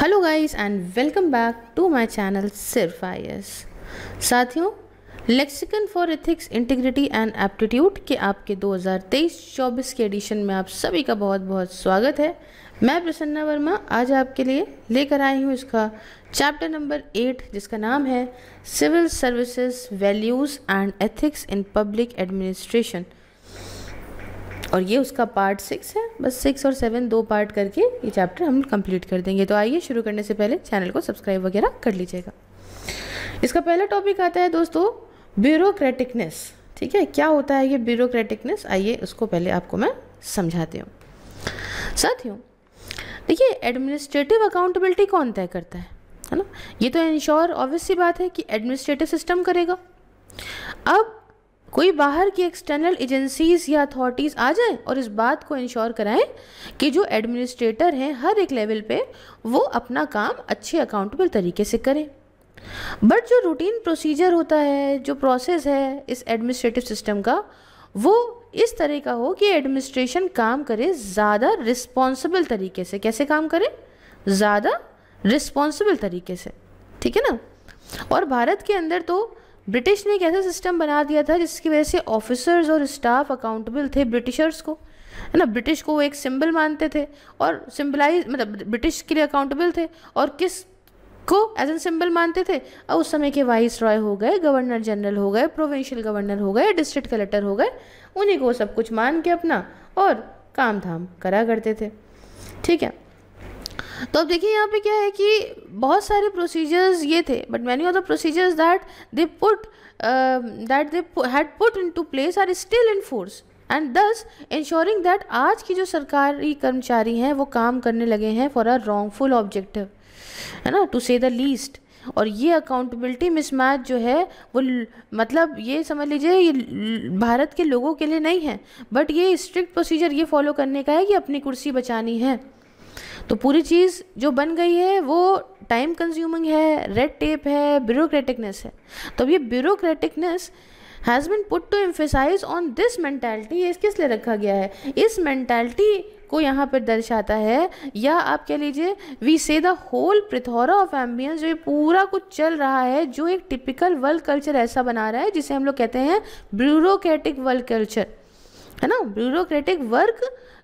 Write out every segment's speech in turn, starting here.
Hello guys and welcome back to my channel सिर्फ आई साथियों lexicon for ethics integrity and aptitude के आपके 2023-24 के एडिशन में आप सभी का बहुत बहुत स्वागत है मैं प्रसन्ना वर्मा आज आपके लिए लेकर आई हूँ इसका चैप्टर नंबर एट जिसका नाम है civil services values and ethics in public administration और ये उसका पार्ट सिक्स है बस सिक्स और सेवन दो पार्ट करके ये चैप्टर हम कंप्लीट कर देंगे तो आइए शुरू करने से पहले चैनल को सब्सक्राइब वगैरह कर लीजिएगा इसका पहला टॉपिक आता है दोस्तों ब्यूरोक्रेटिकनेस ठीक है क्या होता है ये ब्यूरोक्रेटिकनेस आइए उसको पहले आपको मैं समझाती हूँ साथियों देखिए एडमिनिस्ट्रेटिव अकाउंटेबिलिटी कौन तय करता है है ना ये तो इंश्योर ऑब्वियस सी बात है कि एडमिनिस्ट्रेटिव सिस्टम करेगा अब कोई बाहर की एक्सटर्नल एजेंसीज या अथॉरिटीज़ आ जाए और इस बात को इंश्योर कराएं कि जो एडमिनिस्ट्रेटर हैं हर एक लेवल पे वो अपना काम अच्छे अकाउंटेबल तरीके से करें बट जो रूटीन प्रोसीजर होता है जो प्रोसेस है इस एडमिनिस्ट्रेटिव सिस्टम का वो इस तरह का हो कि एडमिनिस्ट्रेशन काम करे ज़्यादा रिस्पॉन्सिबल तरीके से कैसे काम करे ज़्यादा रिस्पॉन्सिबल तरीके से ठीक है ना और भारत के अंदर तो ब्रिटिश ने एक ऐसा सिस्टम बना दिया था जिसकी वजह से ऑफिसर्स और स्टाफ अकाउंटेबल थे ब्रिटिशर्स को है ना ब्रिटिश को वो एक सिंबल मानते थे और सिंबलाइज मतलब ब्रिटिश के लिए अकाउंटेबल थे और किस को एज एन सिंबल मानते थे और उस समय के वाइस रॉय हो गए गवर्नर जनरल हो गए प्रोविंशियल गवर्नर हो गए डिस्ट्रिक्ट कलेक्टर हो गए उन्हीं को सब कुछ मान के अपना और काम धाम करा करते थे ठीक है तो अब देखिए यहाँ पे क्या है कि बहुत सारे प्रोसीजर्स ये थे but many of the procedures that they put that they had put in to place are still in force and thus ensuring that आज की जो सरकारी कर्मचारी हैं वो काम करने लगे हैं फॉर अ रॉन्गफुल ऑब्जेक्टिव है ना टू से द लीस्ट और ये अकाउंटेबिलिटी मिसमैच जो है वो मतलब ये समझ लीजिए ये भारत के लोगों के लिए नहीं है बट ये स्ट्रिक्ट प्रोसीजर ये फॉलो करने का है कि अपनी कुर्सी बचानी है तो पूरी चीज़ जो बन गई है वो टाइम कंज्यूमिंग है रेड टेप है ब्यूरोक्रेटिकनेस है तो ये bureaucraticness has been put to emphasise on this mentality ये किस लिए रखा गया है इस मैंटेलिटी को यहाँ पर दर्शाता है या आप कह लीजिए we say the whole plethora of ambience जो ये पूरा कुछ चल रहा है जो एक टिपिकल वर्ल्ड कल्चर ऐसा बना रहा है जिसे हम लोग कहते हैं ब्यूरोक्रेटिक वर्ल्ड कल्चर है ना bureaucratic work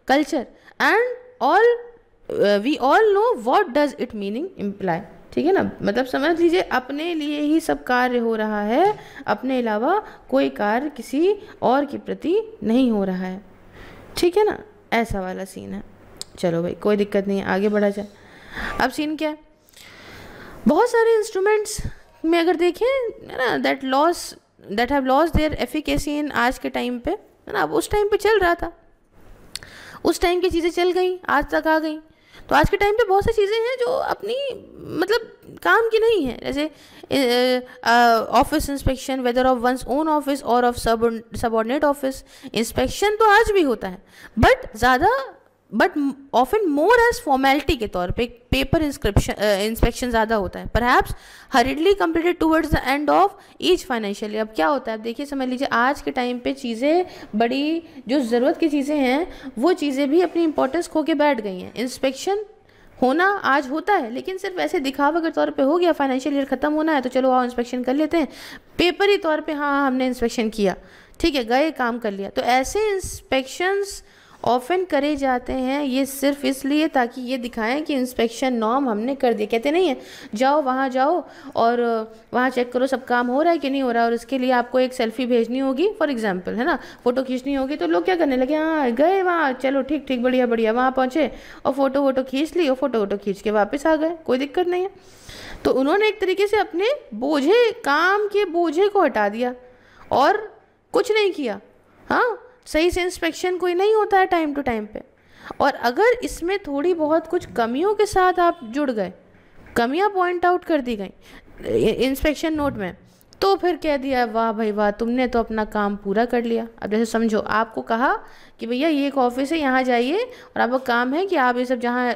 culture and all we all know what does it meaning imply ठीक है ना मतलब समझ लीजिए अपने लिए ही सब कार्य हो रहा है अपने अलावा कोई कार्य किसी और के प्रति नहीं हो रहा है ठीक है ना ऐसा वाला सीन है चलो भाई कोई दिक्कत नहीं है आगे बढ़ा जाए अब सीन क्या है बहुत सारे इंस्ट्रूमेंट्स में अगर देखें है ना that laws that have lost their efficacy in आज के टाइम पे है ना अब उस टाइम पे चल रहा था उस टाइम की चीज़ें चल गई आज तक आ गई तो आज के टाइम पे बहुत सी चीज़ें हैं जो अपनी मतलब काम की नहीं है जैसे office inspection whether of one's own office और of sub subordinate office inspection तो आज भी होता है बट ज़्यादा but often more as formality के तौर पे पेपर इंस्क्रिप्शन इंस्पेक्शन ज़्यादा होता है happens hurriedly completed towards the end of each financially अब क्या होता है अब देखिए समझ लीजिए आज के टाइम पे चीज़ें बड़ी जो ज़रूरत की चीज़ें हैं वो चीज़ें भी अपनी इंपॉर्टेंस खो के बैठ गई हैं इंस्पेक्शन होना आज होता है लेकिन सिर्फ ऐसे दिखावा के तौर पे हो गया फाइनेंशियल ईयर ख़त्म होना है तो चलो आओ इंस्पेक्शन कर लेते हैं पेपर ही तौर पे हाँ, हाँ हमने इंस्पेक्शन किया ठीक है गए काम कर लिया तो ऐसे इंस्पेक्शंस ऑफन करे जाते हैं ये सिर्फ इसलिए ताकि ये दिखाएं कि इंस्पेक्शन नॉर्म हमने कर दिया कहते नहीं है जाओ वहाँ जाओ और वहाँ चेक करो सब काम हो रहा है कि नहीं हो रहा और इसके लिए आपको एक सेल्फी भेजनी होगी फॉर एग्जाम्पल है ना फ़ोटो खींचनी होगी तो लोग क्या करने लगे हाँ गए वहाँ चलो ठीक ठीक बढ़िया बढ़िया वहाँ पहुँचे और फ़ोटो वोटो खींच ली और फ़ोटो वोटो खींच के वापस आ गए कोई दिक्कत नहीं है तो उन्होंने एक तरीके से अपने बोझे काम के बोझे को हटा दिया और कुछ नहीं किया हाँ सही से इंस्पेक्शन कोई नहीं होता है टाइम टू टाइम पे और अगर इसमें थोड़ी बहुत कुछ कमियों के साथ आप जुड़ गए कमियां पॉइंट आउट कर दी गई इंस्पेक्शन नोट में तो फिर कह दिया वाह भाई वाह तुमने तो अपना काम पूरा कर लिया अब जैसे समझो आपको कहा कि भैया ये एक ऑफिस है यहाँ जाइए और आपका काम है कि आप ये सब जहाँ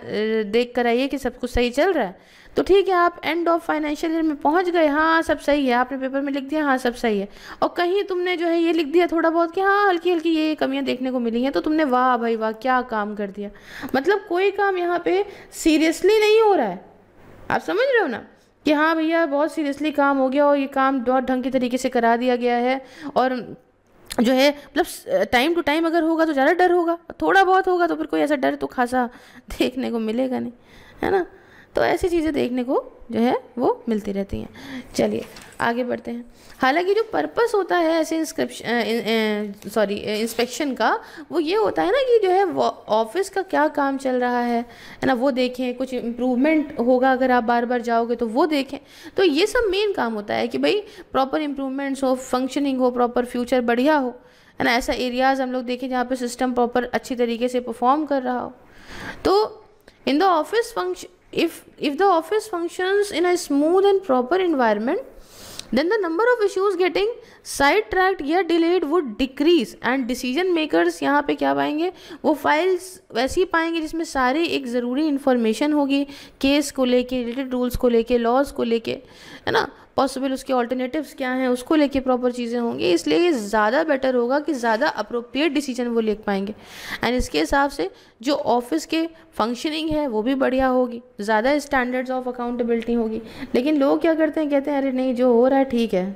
देख कर आइए कि सब कुछ सही चल रहा है तो ठीक है आप एंड ऑफ फाइनेंशियल ईयर में पहुँच गए हाँ सब सही है आपने पेपर में लिख दिया हाँ सब सही है और कहीं तुमने जो है ये लिख दिया थोड़ा बहुत कि हाँ हल्की हल्की ये कमियाँ देखने को मिली हैं तो तुमने वाह भाई वाह क्या काम कर दिया मतलब कोई काम यहाँ पर सीरियसली नहीं हो रहा है आप समझ रहे हो ना कि हाँ भैया बहुत सीरियसली काम हो गया और ये काम बहुत ढंग के तरीके से करा दिया गया है और जो है मतलब टाइम टू टाइम अगर होगा तो ज़्यादा डर होगा थोड़ा बहुत होगा तो फिर कोई ऐसा डर तो खासा देखने को मिलेगा नहीं है ना तो ऐसी चीज़ें देखने को जो है वो मिलती रहती हैं चलिए आगे बढ़ते हैं हालांकि जो पर्पस होता है ऐसे इंस्क्रिप्शन सॉरी इंस्पेक्शन का वो ये होता है ना कि जो है ऑफिस का क्या काम चल रहा है है ना वो देखें कुछ इम्प्रूवमेंट होगा अगर आप बार बार जाओगे तो वो देखें तो ये सब मेन काम होता है कि भाई प्रॉपर इम्प्रूवमेंट्स हो फंक्शनिंग हो प्रॉपर फ्यूचर बढ़िया हो है ना ऐसा एरियाज़ हम लोग देखें जहाँ पर सिस्टम प्रॉपर अच्छी तरीके से परफॉर्म कर रहा हो तो in the office function if if the office functions in a smooth and proper environment then the number of issues getting sidetracked या delayed would decrease and decision makers यहाँ पे क्या पाएंगे वो फाइल्स वैसी पाएंगे जिसमें सारी एक ज़रूरी information होगी case को लेके related rules को लेके laws को लेके है ना पॉसिबल उसके ऑल्टरनेटिव्स क्या हैं उसको लेके प्रॉपर चीज़ें होंगी इसलिए ज़्यादा बेटर होगा कि ज़्यादा अप्रोप्रिएट डिसीजन वो ले पाएंगे एंड इसके हिसाब से जो ऑफिस के फंक्शनिंग है वो भी बढ़िया होगी ज़्यादा स्टैंडर्ड्स ऑफ अकाउंटेबिलिटी होगी लेकिन लोग क्या करते हैं कहते हैं अरे नहीं जो हो रहा है ठीक है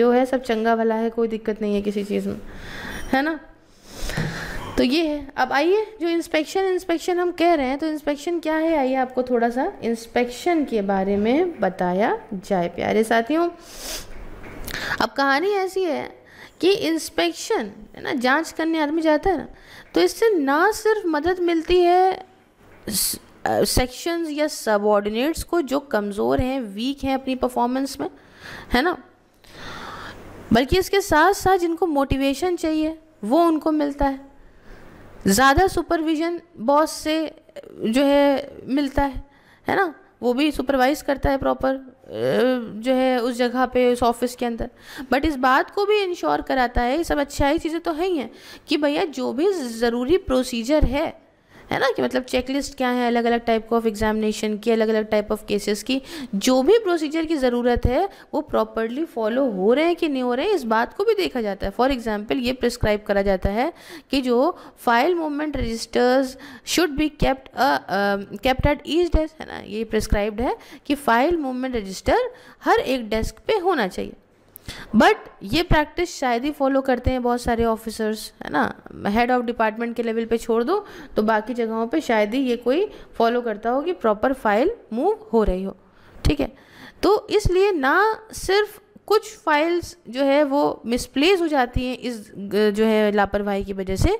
जो है सब चंगा भला है कोई दिक्कत नहीं है किसी चीज़ में है ना तो ये है अब आइए जो इंस्पेक्शन इंस्पेक्शन हम कह रहे हैं तो इंस्पेक्शन क्या है आइए आपको थोड़ा सा इंस्पेक्शन के बारे में बताया जाए प्यारे साथियों अब कहानी ऐसी है कि इंस्पेक्शन है ना जांच करने आदमी जाता है ना तो इससे ना सिर्फ मदद मिलती है सेक्शंस या सबॉर्डिनेट्स को जो कमज़ोर हैं वीक हैं अपनी परफॉर्मेंस में है ना बल्कि इसके साथ साथ जिनको मोटिवेशन चाहिए वो उनको मिलता है ज़्यादा सुपरविजन बॉस से जो है मिलता है है ना वो भी सुपरवाइज करता है प्रॉपर जो है उस जगह पे उस ऑफिस के अंदर बट इस बात को भी इंश्योर कराता है ये सब अच्छाई चीज़ें तो है ही हैं कि भैया जो भी ज़रूरी प्रोसीजर है है ना कि मतलब चेकलिस्ट क्या है अलग अलग टाइप ऑफ एग्जामिनेशन की अलग अलग टाइप ऑफ केसेस की जो भी प्रोसीजर की ज़रूरत है वो प्रॉपरली फॉलो हो रहे हैं कि नहीं हो रहे हैं इस बात को भी देखा जाता है फॉर एग्जाम्पल ये प्रिस्क्राइब करा जाता है कि जो file movement registers should be kept kept at each desk है ना ये प्रिस्क्राइब्ड है कि फाइल मूवमेंट रजिस्टर हर एक डेस्क पे होना चाहिए बट ये प्रैक्टिस शायद ही फॉलो करते हैं बहुत सारे ऑफिसर्स है ना हेड ऑफ डिपार्टमेंट के लेवल पे छोड़ दो तो बाकी जगहों पे शायद ही ये कोई फॉलो करता हो कि प्रॉपर फाइल मूव हो रही हो ठीक है तो इसलिए ना सिर्फ कुछ फाइल्स जो है वो मिसप्लेस हो जाती हैं इस जो है लापरवाही की वजह से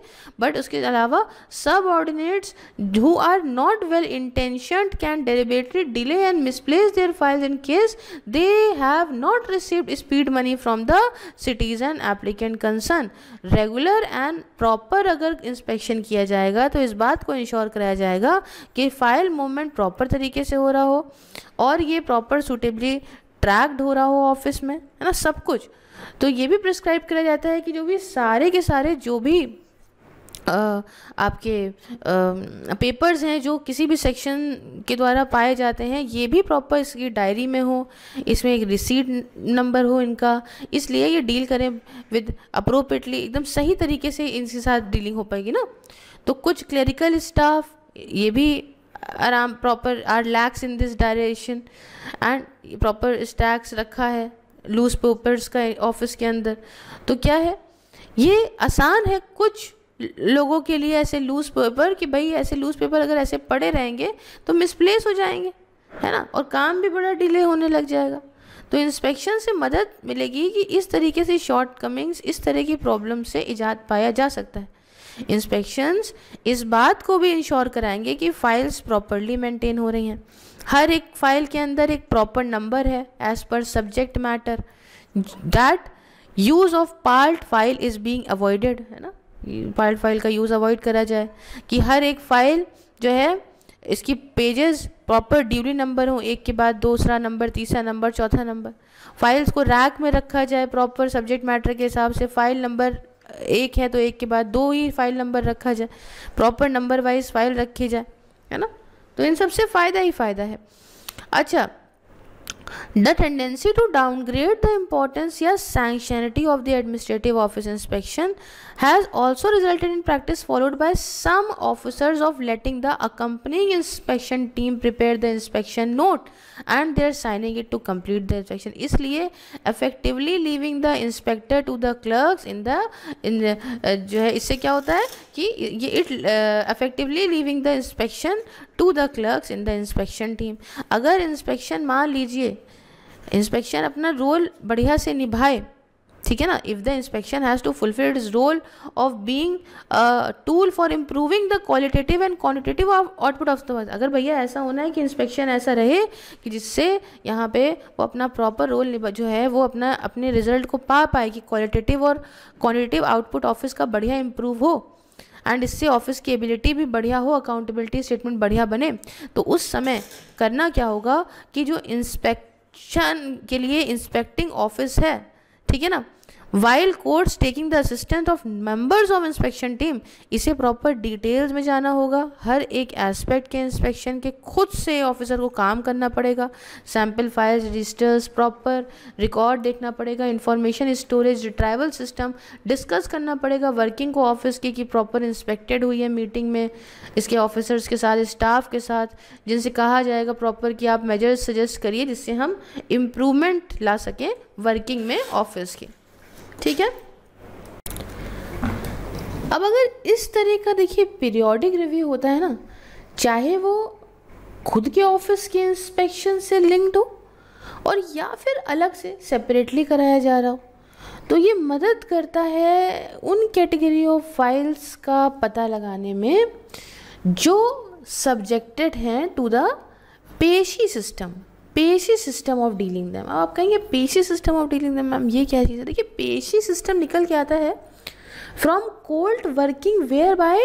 बट उसके अलावा subordinates who are not well intention can deliberately delay and misplace their files in case they have not received speed money from the citizen applicant concern regular and proper अगर inspection किया जाएगा तो इस बात को ensure कराया जाएगा कि फाइल मूवमेंट प्रॉपर तरीके से हो रहा हो और ये प्रॉपर सूटेबली ट्रैक्ड हो रहा हो ऑफिस में है ना सब कुछ तो ये भी प्रिस्क्राइब किया जाता है कि जो भी सारे के सारे जो भी आ, आपके पेपर्स हैं जो किसी भी सेक्शन के द्वारा पाए जाते हैं ये भी प्रॉपर इसकी डायरी में हो इसमें एक रिसीट नंबर हो इनका इसलिए ये डील करें विद अप्रोप्रिएटली एकदम सही तरीके से इनके साथ डीलिंग हो पाएगी ना तो कुछ क्लरिकल स्टाफ ये भी आराम proper are lax in this direction and proper stacks रखा है लूज पेपर्स का ऑफिस के अंदर तो क्या है ये आसान है कुछ लोगों के लिए ऐसे लूज पेपर कि भाई ऐसे लूज पेपर अगर ऐसे पड़े रहेंगे तो मिसप्लेस हो जाएंगे है ना और काम भी बड़ा डिले होने लग जाएगा तो इंस्पेक्शन से मदद मिलेगी कि इस तरीके से शॉर्ट कमिंग्स इस तरह की प्रॉब्लम से इजाद पाया जा सकता है इंस्पेक्शंस इस बात को भी इंश्योर कराएंगे कि फाइल्स प्रॉपरली मेंटेन हो रही हैं हर एक फाइल के अंदर एक प्रॉपर नंबर है as per subject matter that use of part file is being avoided है ना पार्ट फाइल का यूज़ अवॉइड करा जाए कि हर एक फाइल जो है इसकी पेजेस प्रॉपर ड्यूली नंबर हो एक के बाद दूसरा नंबर तीसरा नंबर चौथा नंबर फाइल्स को रैक में रखा जाए प्रॉपर सब्जेक्ट मैटर के हिसाब से फाइल नंबर एक है तो एक के बाद दो ही फाइल नंबर रखा जाए प्रॉपर नंबर वाइज फाइल रखी जाए है ना तो इन सबसे फ़ायदा ही फ़ायदा है अच्छा the tendency to downgrade the importance या sanctity of the administrative office inspection has also resulted in practice followed by some officers of letting the accompanying inspection team prepare the inspection note and their signing it to complete the inspection इसलिए effectively leaving the inspector to the clerk in the जो है इससे क्या होता है कि ये it effectively leaving the inspection to the clerks in the inspection team अगर इंस्पेक्शन मान लीजिए इंस्पेक्शन अपना रोल बढ़िया से निभाए ठीक है ना if the inspection has to fulfil its role of being tool for improving the qualitative and quantitative output of the work अगर भैया ऐसा होना है कि इंस्पेक्शन ऐसा रहे कि जिससे यहाँ पे वो अपना प्रॉपर रोल जो है वो अपना अपने रिजल्ट को पा पाए कि क्वालिटेटिव और क्वान्टिटेटिव आउटपुट ऑफिस का बढ़िया इम्प्रूव हो एंड इससे ऑफिस की एबिलिटी भी बढ़िया हो अकाउंटेबिलिटी स्टेटमेंट बढ़िया बने तो उस समय करना क्या होगा कि जो इंस्पेक्शन के लिए इंस्पेक्टिंग ऑफिस है ठीक है ना while courts taking the assistance of members of inspection team इसे प्रॉपर डिटेल्स में जाना होगा हर एक एस्पेक्ट के इंस्पेक्शन के खुद से ऑफिसर को काम करना पड़ेगा sample files registers proper record देखना पड़ेगा information storage retrieval system discuss करना पड़ेगा वर्किंग को ऑफिस की कि प्रॉपर इंस्पेक्टेड हुई है मीटिंग में इसके ऑफिसर्स के साथ स्टाफ के साथ जिनसे कहा जाएगा प्रॉपर कि आप मेजर्स सजेस्ट करिए जिससे हम इम्प्रूवमेंट ला सकें वर्किंग में ऑफिस की ठीक है अब अगर इस तरह का देखिए पीरियोडिक रिव्यू होता है ना चाहे वो खुद के ऑफिस के इंस्पेक्शन से लिंक्ड हो और या फिर अलग से सेपरेटली कराया जा रहा हो तो ये मदद करता है उन कैटेगरी ऑफ फाइल्स का पता लगाने में जो सब्जेक्टेड हैं to the peshi system peshi system of dealing them अब आप कहेंगे peshi system of dealing them ma'am ये क्या चीज़ है देखिए पेशी सिस्टम निकल के आता है from cold working where by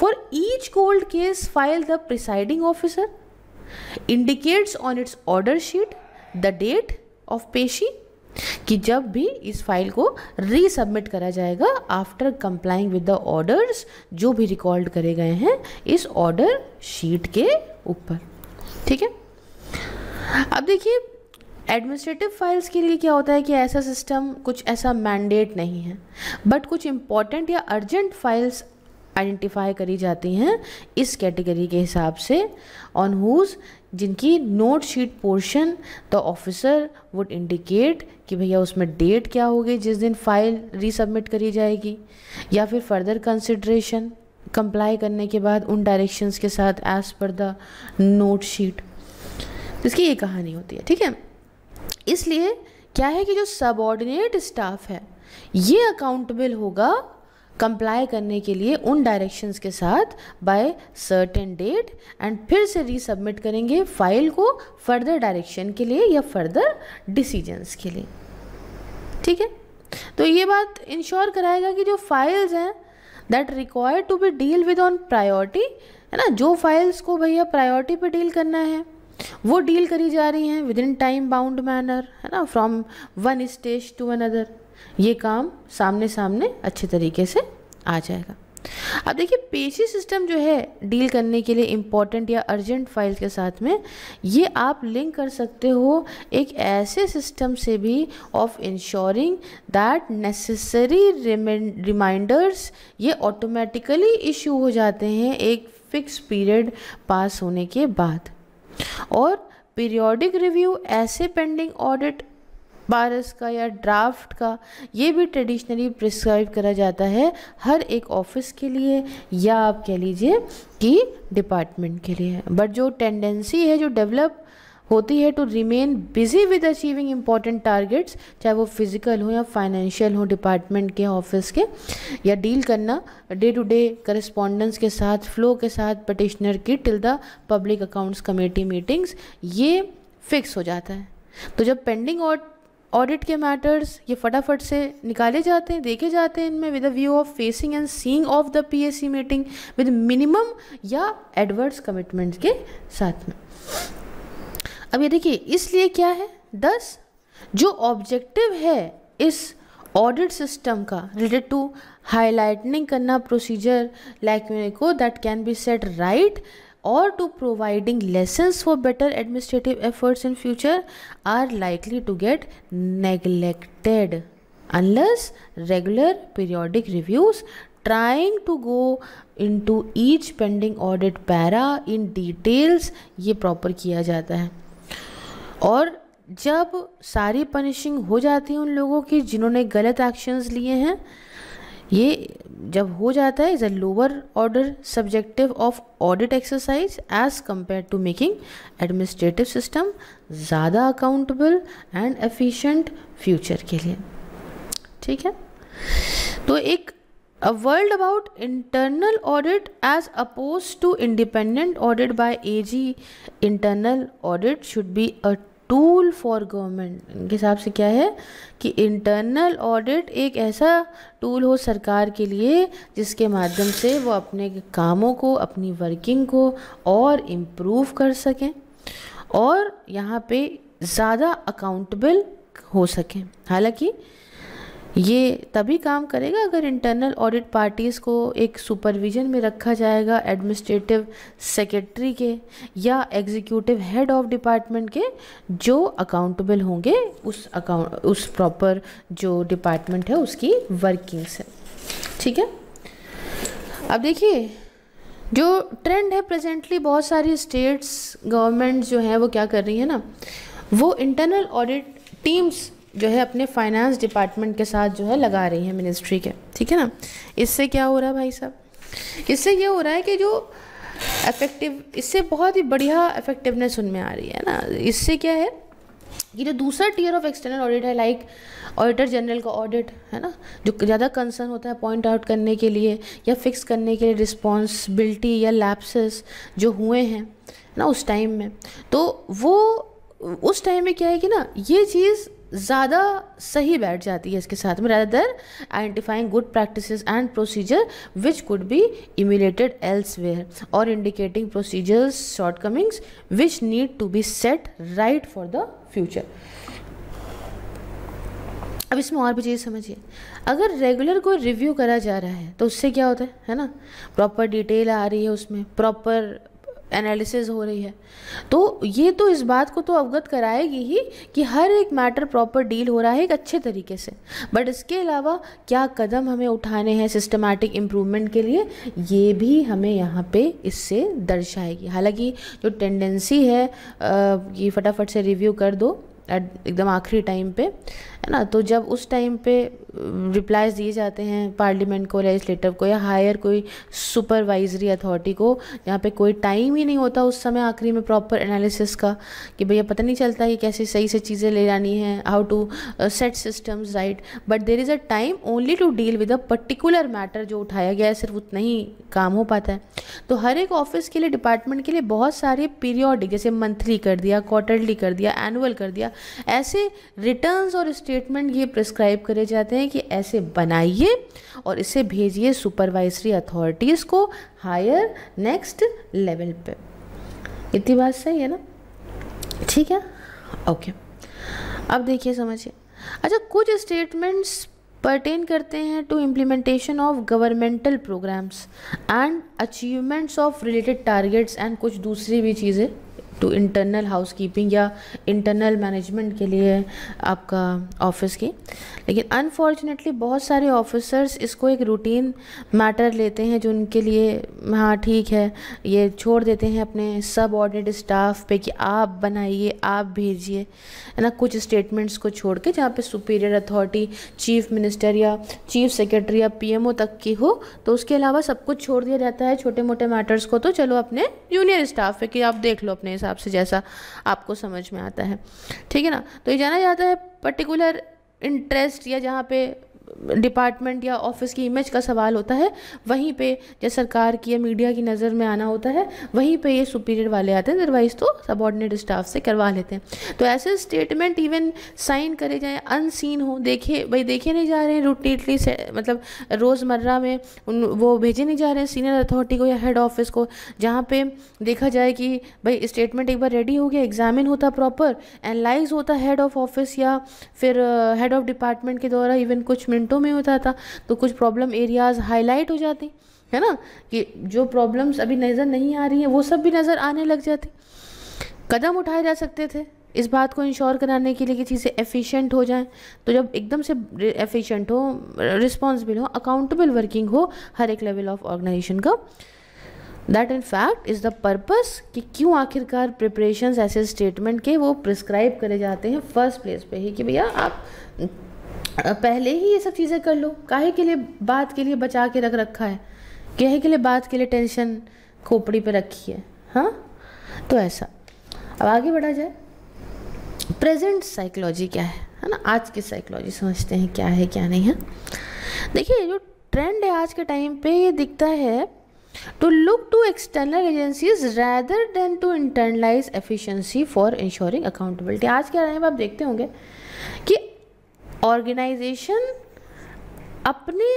for each cold case file the presiding officer indicates on its order sheet the date of peshi कि जब भी इस फाइल को रीसबमिट करा जाएगा after complying with the orders जो भी रिकॉर्ड करे गए हैं इस ऑर्डर शीट के ऊपर ठीक है अब देखिए एडमिनिस्ट्रेटिव फाइल्स के लिए क्या होता है कि ऐसा सिस्टम कुछ ऐसा मैंडेट नहीं है बट कुछ इम्पॉर्टेंट या अर्जेंट फाइल्स आइडेंटिफाई करी जाती हैं इस कैटेगरी के हिसाब से ऑन हुज जिनकी note sheet portion the officer would indicate कि भैया उसमें डेट क्या होगी जिस दिन फाइल रीसबमिट करी जाएगी या फिर फर्दर कंसिड्रेशन कंप्लाई करने के बाद उन डायरेक्शंस के साथ as per the note sheet तो इसकी ये कहानी होती है ठीक है इसलिए क्या है कि जो सबऑर्डिनेट स्टाफ है ये अकाउंटेबल होगा कंप्लाई करने के लिए उन डायरेक्शंस के साथ बाय सर्टेन डेट एंड फिर से रीसबमिट करेंगे फाइल को फर्दर डायरेक्शन के लिए या फर्दर डिसीजंस के लिए ठीक है तो ये बात इंश्योर कराएगा कि जो फाइल्स हैं that required to be deal with on priority है ना जो फाइल्स को भैया प्रायोरिटी पे डील करना है वो डील करी जा रही हैं within time bound manner है ना from one stage to another ये काम सामने सामने अच्छे तरीके से आ जाएगा अब देखिए पेशी सिस्टम जो है डील करने के लिए इम्पॉर्टेंट या अर्जेंट फाइल्स के साथ में ये आप लिंक कर सकते हो एक ऐसे सिस्टम से भी of ensuring that necessary reminders ये ऑटोमेटिकली इशू हो जाते हैं एक फिक्स पीरियड पास होने के बाद और पीरियोडिक रिव्यू ऐसे पेंडिंग ऑडिट पारस का या ड्राफ्ट का ये भी ट्रेडिशनली प्रिस्क्राइब करा जाता है हर एक ऑफिस के लिए या आप कह लीजिए कि डिपार्टमेंट के लिए बट जो टेंडेंसी है जो डेवलप होती है to remain busy with achieving important targets चाहे वो फिजिकल हो या फाइनेंशियल हो डिपार्टमेंट के ऑफिस के या डील करना डे टू डे करस्पॉन्डेंस के साथ फ्लो के साथ पटिशनर की till the public accounts committee meetings ये फिक्स हो जाता है तो जब पेंडिंग और ऑडिट के मैटर्स ये फटाफट से निकाले जाते हैं देखे जाते हैं इनमें with view of facing and seeing of the PSC meeting with minimum या एडवर्स कमिटमेंट्स के साथ में अब ये देखिए इसलिए क्या है दस जो ऑब्जेक्टिव है इस ऑडिट सिस्टम का रिलेटेड टू हाईलाइटनिंग करना प्रोसीजर लाइक को that can be set right और to providing lesson for better administrative efforts in future are likely to get neglected unless regular periodic reviews trying to go into each pending audit para in details ये proper किया जाता है और जब सारी punishing हो जाती है उन लोगों की जिन्होंने गलत एक्शंस लिए हैं ये जब हो जाता है is a lower order subjective of audit exercise as compare to making administrative system ज़्यादा अकाउंटेबल एंड एफिशिएंट फ्यूचर के लिए ठीक है तो एक a word about internal audit as oppose to independent audit by A G internal audit should be a tool for government इनके हिसाब से क्या है कि इंटरनल ऑडिट एक ऐसा टूल हो सरकार के लिए जिसके माध्यम से वो अपने कामों को अपनी वर्किंग को और इम्प्रूव कर सकें और यहाँ पे ज़्यादा अकाउंटेबल हो सकें हालांकि ये तभी काम करेगा अगर इंटरनल ऑडिट पार्टीज़ को एक सुपरविजन में रखा जाएगा एडमिनिस्ट्रेटिव सेक्रेटरी के या एग्जीक्यूटिव हेड ऑफ डिपार्टमेंट के जो अकाउंटेबल होंगे उस अकाउंट उस प्रॉपर जो डिपार्टमेंट है उसकी वर्किंग है ठीक है अब देखिए जो ट्रेंड है प्रेजेंटली बहुत सारी स्टेट्स गवर्नमेंट जो है वो क्या कर रही है ना वो इंटरनल ऑडिट टीम्स जो है अपने फाइनेंस डिपार्टमेंट के साथ जो है लगा रही है मिनिस्ट्री के ठीक है ना इससे क्या हो रहा है भाई साहब इससे ये हो रहा है कि जो इफेक्टिव इससे बहुत ही बढ़िया इफेक्टिवनेस उनमें आ रही है ना इससे क्या है कि जो दूसरा टीयर ऑफ एक्सटर्नल ऑडिट है लाइक ऑडिटर जनरल का ऑडिट है ना जो ज़्यादा कंसर्न होता है पॉइंट आउट करने के लिए या फिक्स करने के लिए रिस्पॉन्सिबिलिटी या लैप्सेस जो हुए हैं ना उस टाइम में तो वो उस टाइम में क्या है कि ना ये चीज़ ज़्यादा सही बैठ जाती है इसके साथ में rather identifying good practice and procedure which could be emulated where और indicating procedures shortcomings which need to be set right for the future अब इसमें और भी चीज़ समझिए अगर रेगुलर कोई रिव्यू करा जा रहा है तो उससे क्या होता है है ना प्रॉपर डिटेल आ रही है उसमें प्रॉपर एनालिसिस हो रही है तो ये तो इस बात को तो अवगत कराएगी ही कि हर एक मैटर प्रॉपर डील हो रहा है एक अच्छे तरीके से बट इसके अलावा क्या कदम हमें उठाने हैं सिस्टमैटिक इम्प्रूवमेंट के लिए ये भी हमें यहाँ पे इससे दर्शाएगी हालांकि जो टेंडेंसी है कि फटाफट से रिव्यू कर दो एकदम आखिरी टाइम पे है ना तो जब उस टाइम पे रिप्लाइज दिए जाते हैं पार्लियामेंट को लेजिस्लेटिव को या हायर कोई सुपरवाइजरी अथॉरिटी को यहाँ पे कोई टाइम ही नहीं होता उस समय आखिरी में प्रॉपर एनालिसिस का कि भैया पता नहीं चलता कि कैसे सही से चीज़ें ले जानी है how to set systems right but there is a time only to deal with a particular matter जो उठाया गया है सिर्फ उतना ही काम हो पाता है तो हर एक ऑफिस के लिए डिपार्टमेंट के लिए बहुत सारे पीरियोडिक जैसे मंथली कर दिया क्वार्टरली कर दिया एनुअल कर दिया ऐसे रिटर्न और स्टेटमेंट ये प्रिस्क्राइब करे जाते हैं कि ऐसे बनाइए और इसे भेजिए सुपरवाइजरी अथॉरिटीज़ को हायर नेक्स्ट लेवल पे इतनी बात सही है ना ठीक है ओके अब देखिए समझिए अच्छा कुछ स्टेटमेंट्स पर्टेन करते हैं to implementation of governmental programs and achievements of related targets and कुछ दूसरी भी चीज़ें टू इंटरनल हाउस कीपिंग या इंटरनल मैनेजमेंट के लिए आपका ऑफिस की लेकिन अनफॉर्चुनेटली बहुत सारे ऑफिसर्स इसको एक रूटीन मैटर लेते हैं जो उनके लिए हाँ ठीक है ये छोड़ देते हैं अपने सब ऑर्डिनेट स्टाफ पे कि आप बनाइए आप भेजिए है ना कुछ स्टेटमेंट्स को छोड़ के जहाँ पे सुपीरियर अथॉरिटी चीफ मिनिस्टर या चीफ सेक्रेटरी या पी तक की हो तो उसके अलावा सब कुछ छोड़ दिया जाता है छोटे मोटे मैटर्स को तो चलो अपने जूनियर स्टाफ पे कि आप देख लो अपने हिसाब हिसाब से जैसा आपको समझ में आता है ठीक है ना तो ये जाना जाता है पर्टिकुलर इंटरेस्ट या जहाँ पे डिपार्टमेंट या ऑफिस की इमेज का सवाल होता है वहीं पे या सरकार की या मीडिया की नज़र में आना होता है वहीं पे ये सुपीरियर वाले आते हैं अदरवाइज तो सबॉर्डिनेट स्टाफ से करवा लेते हैं तो ऐसे स्टेटमेंट इवन साइन करे जाए अनसीन हो देखे भाई देखे नहीं जा रहे हैं रूटीनली मतलब रोज़मर्रा में उन वो भेजे नहीं जा रहे हैं सीनियर अथॉरिटी को या हेड ऑफिस को जहाँ पर देखा जाए कि भाई स्टेटमेंट एक बार रेडी हो गया एग्जामिन होता प्रॉपर एनालाइज होता हेड ऑफ ऑफिस या फिर हेड ऑफ डिपार्टमेंट के द्वारा इवन कुछ मिनट मिनटों में होता था तो कुछ प्रॉब्लम एरियाज़ हाईलाइट हो जाती है ना कि जो प्रॉब्लम्स अभी नज़र नहीं आ रही हैं वो सब भी नज़र आने लग जाती कदम उठाए जा सकते थे इस बात को इंश्योर कराने के लिए कि चीज़ें एफिशिएंट हो जाएं तो जब एकदम से एफिशिएंट हो रिस्पॉन्सिबल हो अकाउंटेबल वर्किंग हो हर एक लेवल ऑफ ऑर्गेनाइजेशन का that in fact is the purpose कि क्यों आखिरकार प्रिपरेशंस ऐसे स्टेटमेंट के वो प्रिस्क्राइब करे जाते हैं फर्स्ट प्लेस पे ही कि भैया आप पहले ही ये सब चीज़ें कर लो काहे के लिए बात के लिए बचा के रख रखा है कहे के लिए बात के लिए टेंशन खोपड़ी पे रखी है हाँ तो ऐसा अब आगे बढ़ा जाए प्रेजेंट साइकोलॉजी क्या है है ना आज की साइकोलॉजी समझते हैं क्या है क्या नहीं है देखिए जो ट्रेंड है आज के टाइम पे ये दिखता है to look to external agencies rather than to internalise efficiency for ensuring accountability आज के टाइम आप देखते होंगे कि ऑर्गेनाइजेशन अपने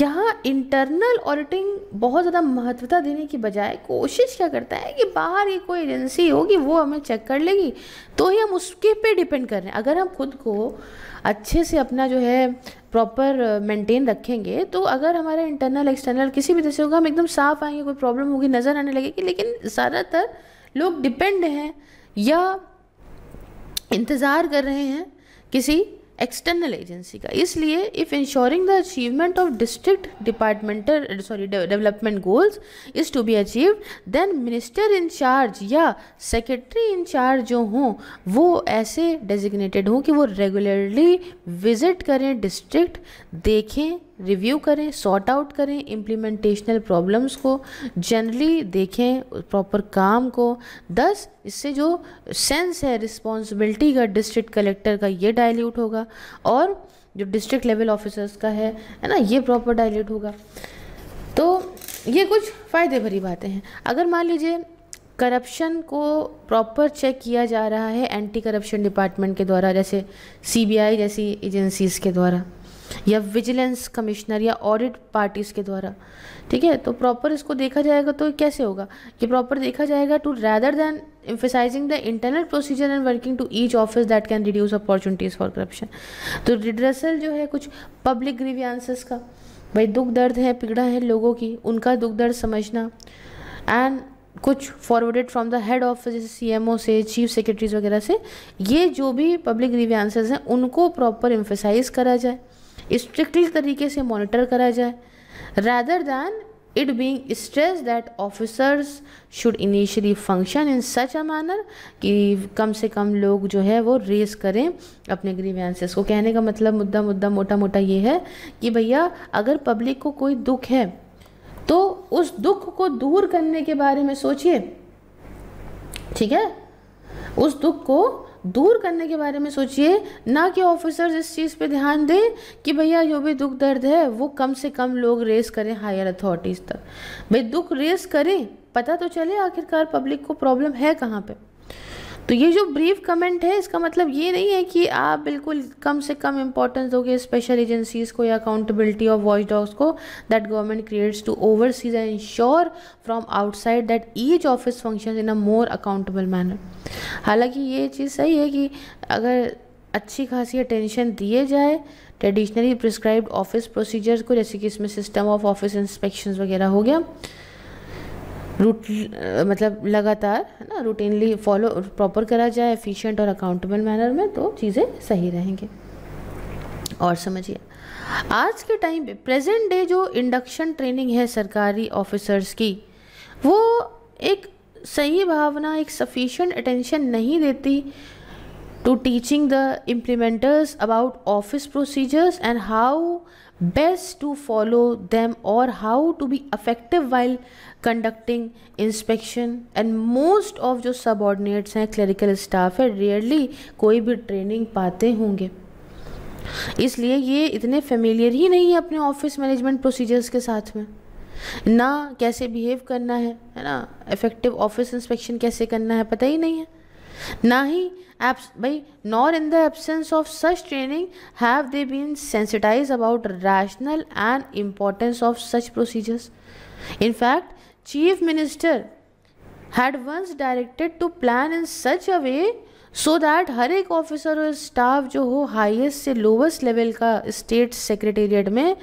यहाँ इंटरनल ऑडिटिंग बहुत ज़्यादा महत्वता देने की बजाय कोशिश क्या करता है कि बाहर ये कोई एजेंसी होगी वो हमें चेक कर लेगी तो ही हम उसके पे डिपेंड कर रहे हैं अगर हम खुद को अच्छे से अपना जो है प्रॉपर मेंटेन रखेंगे तो अगर हमारा इंटरनल एक्सटर्नल किसी भी तरह से होगा हम एकदम साफ आएंगे कोई प्रॉब्लम होगी नज़र आने लगेगी लेकिन ज़्यादातर लोग डिपेंड हैं या इंतज़ार कर रहे हैं किसी एक्सटर्नल एजेंसी का इसलिए if ensuring the achievement of district departmental sorry development goals is to be achieve then minister incharge या सेक्रेटरी इंचार्ज जो हों वो ऐसे डेजिग्नेटेड हों कि वो रेगुलरली विजिट करें डिस्ट्रिक्ट देखें रिव्यू करें सॉर्ट आउट करें इम्प्लीमेंटेशनल प्रॉब्लम्स को जनरली देखें प्रॉपर काम को दस इससे जो सेंस है रिस्पॉन्सिबिलिटी का डिस्ट्रिक्ट कलेक्टर का ये डायल्यूट होगा और जो डिस्ट्रिक्ट लेवल ऑफिसर्स का है है ना ये प्रॉपर डायल्यूट होगा तो ये कुछ फ़ायदे भरी बातें हैं अगर मान लीजिए करप्शन को प्रॉपर चेक किया जा रहा है एंटी करप्शन डिपार्टमेंट के द्वारा जैसे सीबीआई जैसी एजेंसीज़ के द्वारा या विजिलेंस कमिश्नर या ऑडिट पार्टीज़ के द्वारा ठीक है तो प्रॉपर इसको देखा जाएगा तो कैसे होगा कि प्रॉपर देखा जाएगा to rather than emphasising the internal procedure and working to each office that can reduce opportunities for corruption तो रिड्रेसल जो है कुछ पब्लिक ग्रीवियंसिस का भाई दुख दर्द है पीड़ा है लोगों की उनका दुख दर्द समझना एंड कुछ forwarded from the head office जैसे ओ से चीफ सेक्रेटरीज वगैरह से ये जो भी पब्लिक रिव्यांसेज हैं उनको प्रॉपर इम्फेसाइज करा जाए स्ट्रिक्टली तरीके से मॉनिटर करा जाए rather than it being stress that officers should initially function in such a manner कि कम से कम लोग जो है वो रेस करें अपने ग्रीवेंसेस को कहने का मतलब मुद्दा मुद्दा मोटा मोटा ये है कि भैया अगर पब्लिक को कोई दुख है तो उस दुख को दूर करने के बारे में सोचिए ठीक है उस दुख को दूर करने के बारे में सोचिए ना कि ऑफिसर्स इस चीज़ पे ध्यान दें कि भैया जो भी दुख दर्द है वो कम से कम लोग रेस करें हायर अथॉरिटीज़ तक भाई दुख रेस करें पता तो चले आखिरकार पब्लिक को प्रॉब्लम है कहाँ पर तो ये जो ब्रीफ कमेंट है इसका मतलब ये नहीं है कि आप बिल्कुल कम से कम इंपॉर्टेंस दोगे स्पेशल एजेंसीज को या अकाउंटेबिलिटी ऑफ वॉच डॉग्स को that government creates to oversees and ensure from outside that each office function in a more accountable manner हालांकि ये चीज़ सही है कि अगर अच्छी खासी अटेंशन दिए जाए ट्रेडिशनली प्रिस्क्राइब ऑफिस प्रोसीजर्स को जैसे कि इसमें सिस्टम ऑफ ऑफिस इंस्पेक्शन वगैरह हो गया रूट मतलब लगातार है ना रूटीनली फॉलो प्रॉपर करा जाए एफिशिएंट और अकाउंटेबल मैनर में तो चीज़ें सही रहेंगी और समझिए आज के टाइम पे प्रेजेंट डे जो इंडक्शन ट्रेनिंग है सरकारी ऑफिसर्स की वो एक सही भावना एक सफिशेंट अटेंशन नहीं देती to teaching the implementers about office procedures and how best to follow them or how to be effective while conducting inspection and most of जो subordinates हैं clerical स्टाफ है रेयरली कोई भी ट्रेनिंग पाते होंगे इसलिए ये इतने फेमिलियर ही नहीं है अपने ऑफिस मैनेजमेंट प्रोसीजर्स के साथ में ना कैसे बिहेव करना है है ना इफेक्टिव ऑफिस इंस्पेक्शन कैसे करना है पता ही नहीं है ना ही भाई nor in the absence of such training have they been sensitise about rational and importance of such procedures in fact chief minister had once directed to plan in such a way so that हर एक officer और staff जो हो highest से lowest level का state secretariat में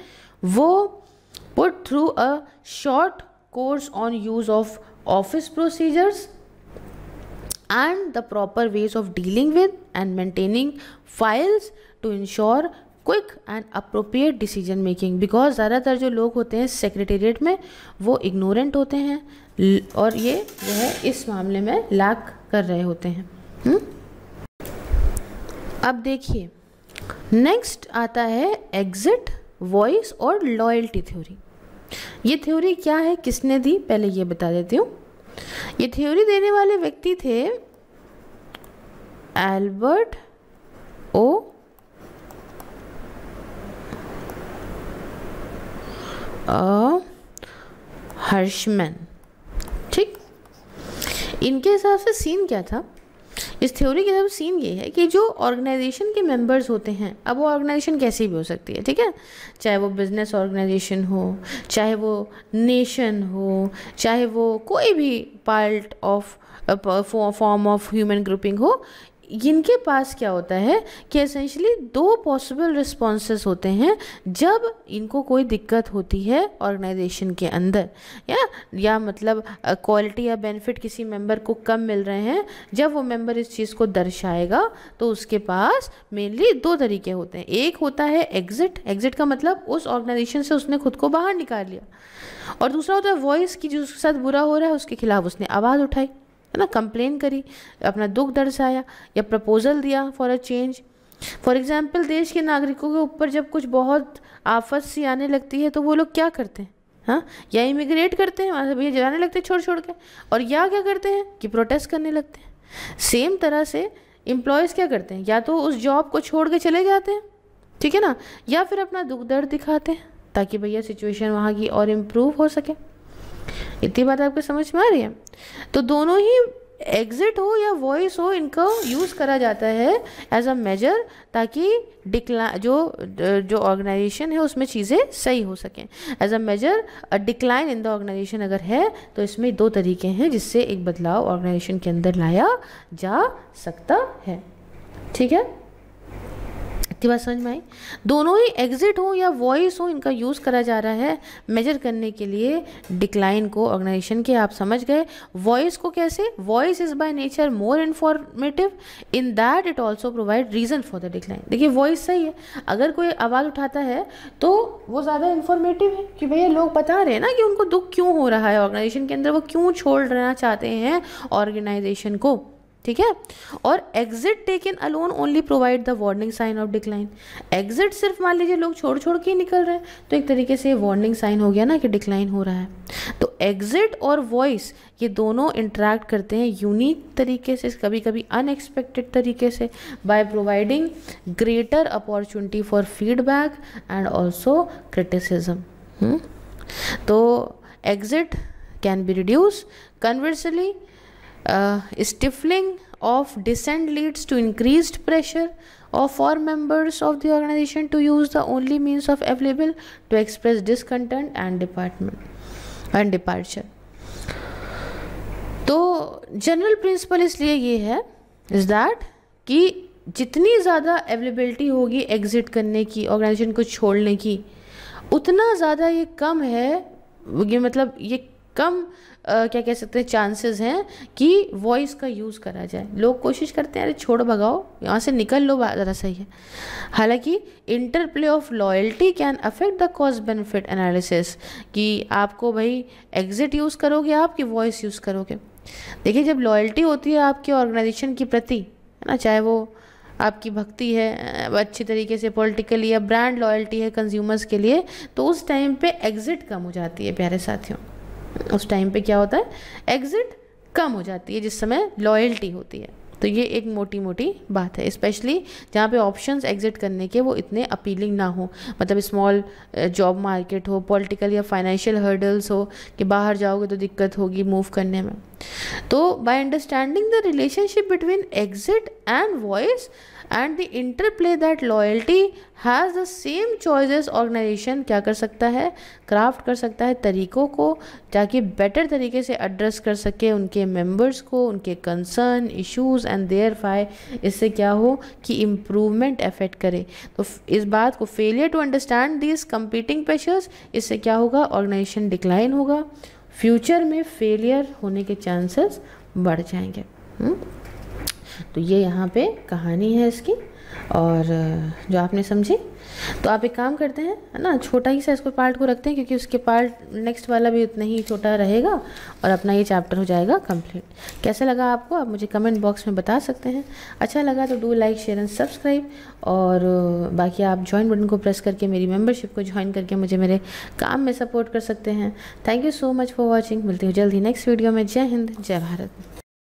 वो put through a short course on use of office procedures and the proper ways of dealing with and maintaining files to ensure quick and appropriate decision making because ज़्यादातर जो लोग होते हैं secretariat में वो ignorant होते हैं और ये जो है इस मामले में लैक कर रहे होते हैं हुँ? हम्म? अब देखिए नेक्स्ट आता है एग्जिट वॉइस और लॉयल्टी थ्योरी ये थ्योरी क्या है किसने दी पहले ये बता देती हूँ ये थ्योरी देने वाले व्यक्ति थे एल्बर्ट ओ हर्शमैन ठीक इनके हिसाब से सीन क्या था इस थ्योरी के अंदर सीन ये है कि जो ऑर्गेनाइजेशन के मेंबर्स होते हैं अब वो ऑर्गेनाइजेशन कैसी भी हो सकती है ठीक है चाहे वो बिजनेस ऑर्गेनाइजेशन हो चाहे वो नेशन हो चाहे वो कोई भी part of form of human grouping हो इनके पास क्या होता है कि एसेंशली दो पॉसिबल रिस्पॉन्स होते हैं जब इनको कोई दिक्कत होती है ऑर्गेनाइजेशन के अंदर या या मतलब क्वालिटी या बेनिफिट किसी मेंबर को कम मिल रहे हैं जब वो मेंबर इस चीज़ को दर्शाएगा तो उसके पास मेनली दो तरीके होते हैं एक होता है एग्ज़िट एग्ज़िट का मतलब उस ऑर्गेनाइजेशन से उसने खुद को बाहर निकाल लिया और दूसरा होता है वॉइस की जिसके साथ बुरा हो रहा है उसके खिलाफ उसने आवाज़ उठाई है ना कंप्लेन करी अपना दुख दर्शाया या प्रपोजल दिया for a change for example देश के नागरिकों के ऊपर जब कुछ बहुत आफत सी आने लगती है तो वो लोग क्या करते हैं हाँ या इमिग्रेट करते हैं वहाँ से भैया जाने लगते हैं छोड़ छोड़ के और या क्या करते हैं कि प्रोटेस्ट करने लगते हैं सेम तरह से एम्प्लॉयज़ क्या करते हैं या तो उस जॉब को छोड़ के चले जाते हैं ठीक है ना या फिर अपना दुख दर्द दिखाते हैं ताकि भैया सिचुएशन वहाँ की और इम्प्रूव हो सके इतनी बात आपको समझ में आ रही है तो दोनों ही एग्जिट हो या वॉइस हो इनका यूज़ करा जाता है एज अ मेजर ताकि डिक्ला जो जो ऑर्गेनाइजेशन है उसमें चीज़ें सही हो सकें as a major a decline in the organisation अगर है तो इसमें दो तरीके हैं जिससे एक बदलाव ऑर्गेनाइजेशन के अंदर लाया जा सकता है ठीक है आपकी बात समझ में आई दोनों ही एग्जिट हो या वॉइस हो इनका यूज़ करा जा रहा है मेजर करने के लिए डिक्लाइन को ऑर्गेनाइजेशन के आप समझ गए वॉइस को कैसे voice is by nature more informative in that it also provide reason for the decline देखिए वॉइस सही है अगर कोई आवाज़ उठाता है तो वो ज़्यादा इन्फॉर्मेटिव है कि भैया लोग बता रहे हैं ना कि उनको दुख क्यों हो रहा है ऑर्गेनाइजेशन के अंदर वो क्यों छोड़ना चाहते हैं ऑर्गेनाइजेशन को ठीक है और exit taken alone only provide the warning sign of decline exit सिर्फ मान लीजिए लोग छोड़ छोड़ के ही निकल रहे हैं तो एक तरीके से वार्निंग साइन हो गया ना कि डिक्लाइन हो रहा है तो एग्जिट और वॉइस ये दोनों इंटरेक्ट करते हैं यूनिक तरीके से कभी कभी अनएक्सपेक्टेड तरीके से by providing greater opportunity for feedback and also criticism तो exit can be reduce conversely stifling of dissent leads to increase pressure of or members of the organisation to use the only means of available to express discontent and department and departure तो general principle इसलिए ये है is that कि जितनी ज़्यादा availability होगी exit करने की ऑर्गेनाइजेशन को छोड़ने की उतना ज़्यादा ये कम है ये मतलब ये कम आ, क्या कह सकते हैं चांसेस हैं कि वॉइस का यूज़ करा जाए लोग कोशिश करते हैं अरे छोड़ भगाओ यहाँ से निकल लो ज़रा सही है हालांकि interplay of loyalty can affect the cost benefit analysis कि आपको भाई एग्जिट यूज़ करोगे आप कि वॉइस यूज़ करोगे देखिए जब लॉयल्टी होती है आपके ऑर्गेनाइजेशन के प्रति है ना चाहे वो आपकी भक्ति है अच्छी तरीके से पॉलिटिकली या ब्रांड लॉयल्टी है कंज्यूमर्स के लिए तो उस टाइम पे एग्ज़िट कम हो जाती है प्यारे साथियों उस टाइम पे क्या होता है एग्जिट कम हो जाती है जिस समय लॉयल्टी होती है तो ये एक मोटी मोटी बात है स्पेशली जहाँ पे ऑप्शंस एग्जिट करने के वो इतने अपीलिंग ना मतलब हो मतलब स्मॉल जॉब मार्केट हो पॉलिटिकल या फाइनेंशियल हर्डल्स हो कि बाहर जाओगे तो दिक्कत होगी मूव करने में तो by understanding the relationship between exit and voice and the interplay that loyalty has the same choices organisation क्या कर सकता है क्राफ्ट कर सकता है तरीकों को ताकि बेटर तरीके से एड्रेस कर सके उनके मेंबर्स को उनके कंसर्न इश्यूज एंड देयर फाई इससे क्या हो कि इम्प्रूवमेंट एफेक्ट करे तो इस बात को failure to understand this competing pressures इससे क्या होगा ऑर्गेनाइजेशन डिक्लाइन होगा फ्यूचर में फेलियर होने के चांसेस बढ़ जाएंगे हुँ? हम्म? तो ये यहाँ पे कहानी है इसकी और जो आपने समझी तो आप एक काम करते हैं है ना छोटा ही सा इसको पार्ट को रखते हैं क्योंकि उसके पार्ट नेक्स्ट वाला भी उतना ही छोटा रहेगा और अपना ये चैप्टर हो जाएगा कंप्लीट कैसा लगा आपको आप मुझे कमेंट बॉक्स में बता सकते हैं अच्छा लगा तो do like share and subscribe और बाकी आप ज्वाइन बटन को प्रेस करके मेरी मेम्बरशिप को ज्वाइन करके मुझे मेरे काम में सपोर्ट कर सकते हैं thank you so much for watching मिलती हूँ जल्दी नेक्स्ट वीडियो में जय हिंद जय भारत